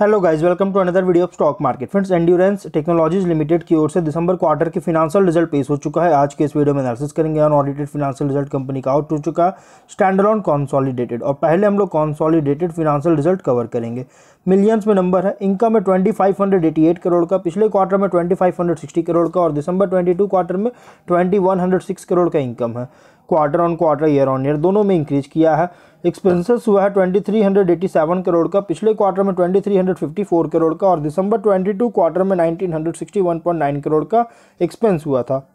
hello guys welcome to another video of stock market friends endurance technologies limited की ओर से दिसंबर quarter के फिनांशियल रिजल्ट पेश हो चुका है आज के इस वीडियो में एनालिसिस करेंगे unaudited financial result company का आउट हो चुका ऑन कॉन्सॉलीडेटेड और पहले हम लोग कॉन्सॉलीडेटेड फिनांशियल रिजल्ट कवर करेंगे मिलियंस में नंबर है इनकम में twenty five hundred eighty eight crore का पिछले क्वार्टर में twenty five hundred sixty crore का और दिसंबर ट्वेंटी टू क्वार्टर में twenty one hundred six crore का इनकम है quarter on quarter year on year दोनों में इंक्रीज किया है एक्सपेंसेस हुआ है twenty three hundred seven crore का पिछले क्वार्टर में twenty three fifty four crore का और दिसंबर ट्वेंटी टू क्वार्टर में nineteen hundred sixty one point nine crore का एक्सपेंस हुआ था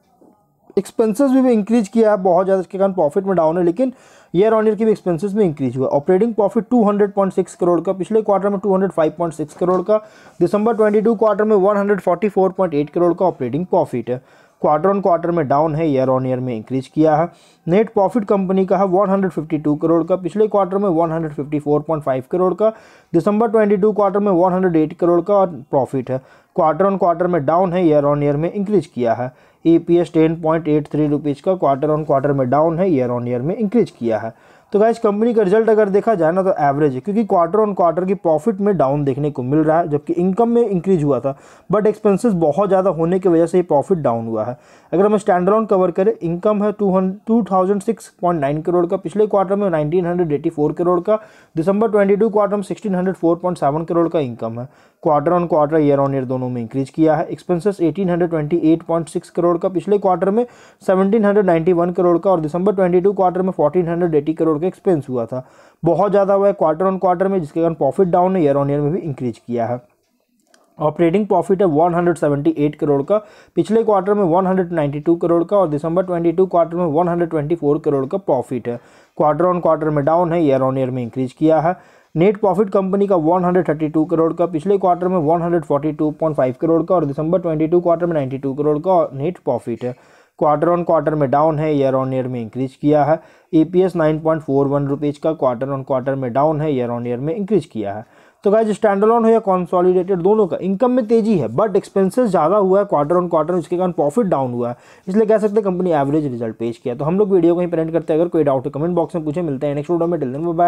एक्सपेंसेस भी, भी इंक्रीज किया है बहुत ज़्यादा इसके कारण प्रॉफिट में डाउन है लेकिन ईयर ऑन ईयर की भी एक्सपेंसेस में इंक्रीज हुआ ऑपरेटिंग प्रॉफिट 200.6 करोड़ का पिछले क्वार्टर में 205.6 करोड़ का दिसंबर 22 क्वार्टर में 144.8 करोड़ का ऑपरेटिंग प्रॉफिट है क्वार्टर ऑन क्वार्टर में डाउन है ईयर ऑन ईयर में इंक्रीज किया है नेट प्रॉफिट कंपनी का है 152 करोड़ का पिछले क्वार्टर में 154.5 करोड़ का दिसंबर 22 क्वार्टर में 108 करोड़ का और प्रॉफिट है क्वार्टर ऑन क्वार्टर में डाउन है ईयर ऑन ईयर में इंक्रीज किया है E P S ten point eight three rupees का क्वार्टर ऑन क्वार्टर में डाउन है ईयर ऑन ईयर में इंक्रीज किया है तो गाइज कंपनी का रिजल्ट अगर देखा जाए ना तो एवरेज है क्योंकि क्वार्टर ऑन क्वार्टर की प्रॉफिट में डाउन देखने को मिल रहा है जबकि इनकम में इंक्रीज हुआ था बट एक्सपेंसेस बहुत ज़्यादा होने की वजह से ये प्रॉफिट डाउन हुआ है अगर हम स्टैंडर्ड ऑन कवर करें इनकम है two two thousand six point nine crore का पिछले क्वार्टर में nineteen hundred eighty four crore का दिसंबर ट्वेंटी टू क्वार्टर में sixteen hundred four point seven crore का इनकम है quarter on quarter year on year दोनों में इंक्रीज किया है एक्सपेंसेस 1828.6 करोड़ का पिछले क्वार्टर में 1791 करोड़ का और दिसंबर 22 क्वार्टर में 1480 करोड़ करोड़ का एक्सपेंस हुआ था बहुत ज़्यादा हुआ है क्वार्टर ऑन क्वार्टर में जिसके कारण प्रॉफिट डाउन है ईयर ऑन ईयर में भी इंक्रीज किया है ऑपरेटिंग प्रॉफिट है 178 करोड़ का पिछले क्वार्टर में 192 करोड़ का और दिसंबर 22 क्वार्टर में 124 करोड़ का प्रॉफिट है क्वार्टर ऑन क्वार्टर में डाउन है ईयर ऑन ईयर में इंक्रीज किया है नेट प्रॉफिट कंपनी का 132 करोड़ का पिछले क्वार्टर में 142.5 करोड़ का और दिसंबर 22 क्वार्टर में 92 करोड़ का नेट प्रॉफिट है क्वार्टर ऑन क्वार्टर में डाउन है ईयर ऑन ईयर में इंक्रीज किया है A P S nine point four one rupees का क्वार्टर ऑन क्वार्टर में डाउन है ईयर ऑन ईयर में इंक्रीज किया है तो गाइज स्टैंडलॉन हो या कॉन्सॉलिडेटेड दोनों का इनकम में तेजी है बट एक्सपेंसेस ज़्यादा हुआ है क्वार्टर ऑन क्वार्टर उसके कारण प्रॉफिट डाउन हुआ है इसलिए कह सकते हैं कंपनी एवरेज रिजल्ट पेश किया तो हम लोग वीडियो को ही प्रिंट करते हैं अगर कोई डाउट कमेंट बॉक्स में पूछे मिलते हैं नेक्स्ट वीडियो में डिलन बाय